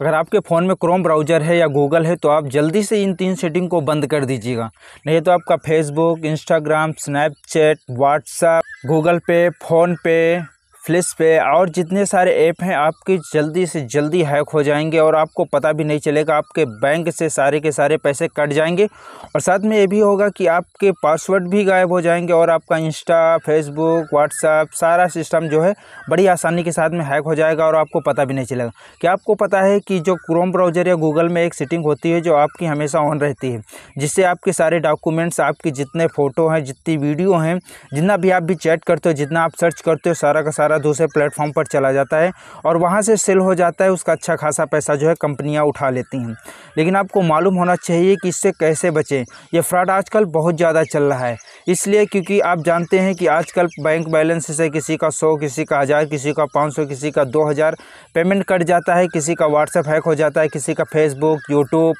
अगर आपके फ़ोन में क्रोम ब्राउज़र है या गूगल है तो आप जल्दी से इन तीन सेटिंग को बंद कर दीजिएगा नहीं तो आपका Facebook Instagram Snapchat WhatsApp Google Pay PhonePe फ्लिस पे और जितने सारे ऐप हैं आपके जल्दी से जल्दी हैक हो जाएंगे और आपको पता भी नहीं चलेगा आपके बैंक से सारे के सारे पैसे कट जाएंगे और साथ में ये भी होगा कि आपके पासवर्ड भी गायब हो जाएंगे और आपका इंस्टा फेसबुक व्हाट्सअप सारा सिस्टम जो है बड़ी आसानी के साथ में हैक हो जाएगा और आपको पता भी नहीं चलेगा क्या आपको पता है कि जो क्रोम ब्राउजर या गूगल में एक सेटिंग होती है जो आपकी हमेशा ऑन रहती है जिससे आपके सारे डॉक्यूमेंट्स आपके जितने फ़ोटो हैं जितनी वीडियो हैं जितना भी आप भी चैट करते हो जितना आप सर्च करते हो सारा का सारा द्वारा दूसरे प्लेटफॉर्म पर चला जाता है और वहाँ से सेल हो जाता है उसका अच्छा खासा पैसा जो है कंपनियाँ उठा लेती हैं लेकिन आपको मालूम होना चाहिए कि इससे कैसे बचें यह फ्रॉड आजकल बहुत ज़्यादा चल रहा है इसलिए क्योंकि आप जानते हैं कि आजकल बैंक बैलेंस से किसी का सौ किसी का हज़ार किसी का पाँच सौ किसी का दो हज़ार पेमेंट कट जाता है किसी का व्हाट्सएप हैक हो जाता है किसी का फेसबुक यूट्यूब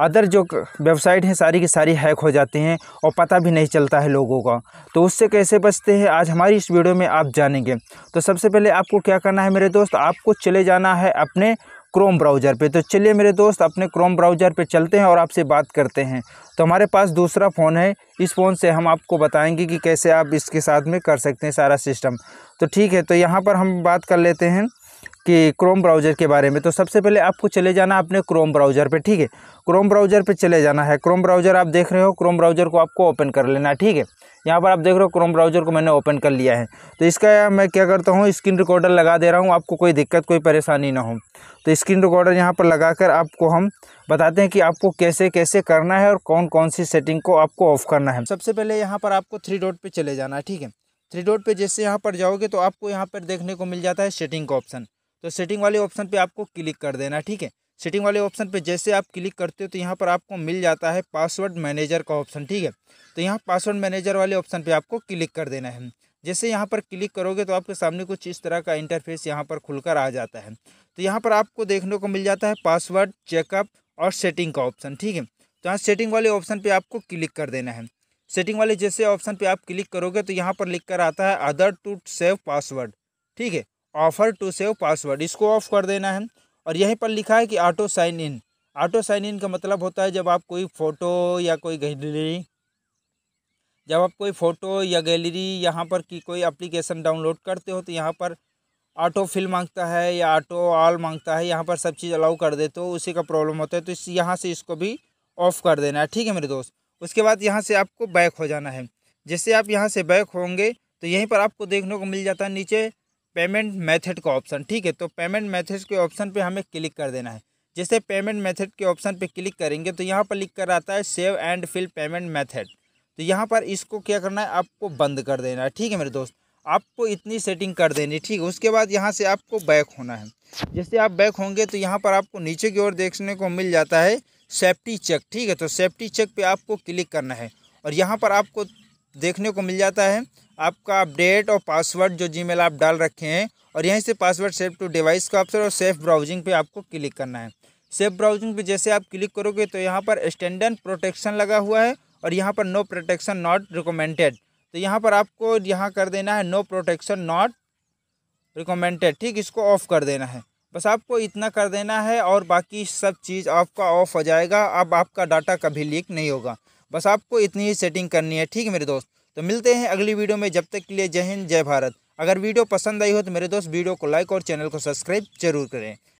अदर जो वेबसाइट हैं सारी की सारी हैक हो जाती हैं और पता भी नहीं चलता है लोगों का तो उससे कैसे बचते हैं आज हमारी इस वीडियो में आप जानेंगे तो सबसे पहले आपको क्या करना है मेरे दोस्त आपको चले जाना है अपने क्रोम ब्राउज़र पे तो चलिए मेरे दोस्त अपने क्रोम ब्राउज़र पे चलते हैं और आपसे बात करते हैं तो हमारे पास दूसरा फ़ोन है इस फ़ोन से हम आपको बताएंगे कि कैसे आप इसके साथ में कर सकते हैं सारा सिस्टम तो ठीक है तो यहाँ पर हम बात कर लेते हैं कि क्रोम ब्राउज़र के बारे में तो सबसे पहले आपको चले जाना अपने क्रोम ब्राउज़र पे ठीक है क्रोम ब्राउज़र पे चले जाना है क्रोम ब्राउज़र आप देख रहे हो क्रोम ब्राउज़र को आपको ओपन कर लेना है ठीक है यहाँ पर आप देख रहे हो क्रोम ब्राउज़र को मैंने ओपन कर लिया है तो इसका मैं क्या करता हूँ स्क्रीन रिकॉर्डर लगा दे रहा हूँ आपको कोई दिक्कत कोई परेशानी ना हो तो स्क्रीन रिकॉर्डर यहाँ पर लगा कर आपको हम बताते हैं कि आपको कैसे कैसे करना है और कौन कौन सी सेटिंग को आपको ऑफ़ करना है सबसे पहले यहाँ पर आपको थ्री डॉट पर चले जाना है ठीक है थ्री डॉट पे जैसे यहाँ पर जाओगे तो आपको यहाँ पर देखने को मिल जाता है सेटिंग का ऑप्शन तो सेटिंग वाले ऑप्शन पे आपको क्लिक कर देना ठीक है सेटिंग वाले ऑप्शन पे जैसे आप क्लिक करते हो तो यहाँ पर आपको मिल जाता है पासवर्ड मैनेजर का ऑप्शन ठीक है तो यहाँ पासवर्ड मैनेजर वाले ऑप्शन पर आपको क्लिक कर देना है जैसे यहाँ पर क्लिक करोगे तो आपके सामने कुछ इस तरह का इंटरफेस यहाँ पर खुलकर आ जाता है तो यहाँ पर आपको देखने को मिल जाता है पासवर्ड चेकअप और सेटिंग का ऑप्शन ठीक है तो यहाँ सेटिंग वाले ऑप्शन पर आपको क्लिक कर देना है सेटिंग वाले जैसे ऑप्शन पे आप क्लिक करोगे तो यहाँ पर लिख कर आता है अदर टू सेव पासवर्ड ठीक है ऑफर टू सेव पासवर्ड इसको ऑफ कर देना है और यहीं पर लिखा है कि auto sign in auto sign in का मतलब होता है जब आप कोई फ़ोटो या कोई गैलरी जब आप कोई फ़ोटो या गैलरी यहाँ पर की कोई एप्लीकेशन डाउनलोड करते हो तो यहाँ पर ऑटो फिल मांगता है या ऑटो ऑल मांगता है यहाँ पर सब चीज़ अलाउ कर देते हो उसी का प्रॉब्लम होता है तो इस यहाँ से इसको भी ऑफ़ कर देना है ठीक है मेरे दोस्त उसके बाद यहाँ से आपको बैक हो जाना है जैसे आप यहाँ से बैक होंगे तो यहीं पर आपको देखने को मिल जाता है नीचे पेमेंट मेथड का ऑप्शन ठीक है तो पेमेंट मेथड के ऑप्शन पे हमें क्लिक कर देना है जैसे पेमेंट मेथड के ऑप्शन पे क्लिक करेंगे तो यहाँ पर लिख कर आता है save and fill payment method तो यहाँ पर इसको क्या करना है आपको बंद कर देना है ठीक है मेरे दोस्त आपको इतनी सेटिंग कर देनी ठीक है उसके बाद यहाँ से आपको बैक होना है जैसे आप बैक होंगे तो यहाँ पर आपको नीचे की ओर देखने को मिल जाता है सेफ्टी चेक ठीक है तो सेफ्टी चेक पे आपको क्लिक करना है और यहाँ पर आपको देखने को मिल जाता है आपका अपडेट और पासवर्ड जो जीमेल आप डाल रखे हैं और यहीं से पासवर्ड सेफ टू डिवाइस का ऑप्शन और सेफ ब्राउजिंग पे आपको क्लिक करना है सेफ ब्राउजिंग पे जैसे आप क्लिक करोगे तो यहाँ पर स्टैंडर्ड प्रोटेक्शन लगा हुआ है और यहाँ पर नो प्रोटेक्शन नॉट रिकमेंडेड तो यहाँ पर आपको यहाँ कर देना है नो प्रोटेक्शन नॉट रिकमेंडेड ठीक इसको ऑफ कर देना है बस आपको इतना कर देना है और बाकी सब चीज़ आपका ऑफ हो जाएगा अब आपका डाटा कभी लीक नहीं होगा बस आपको इतनी ही सेटिंग करनी है ठीक है मेरे दोस्त तो मिलते हैं अगली वीडियो में जब तक के लिए जय हिंद जय भारत अगर वीडियो पसंद आई हो तो मेरे दोस्त वीडियो को लाइक और चैनल को सब्सक्राइब जरूर करें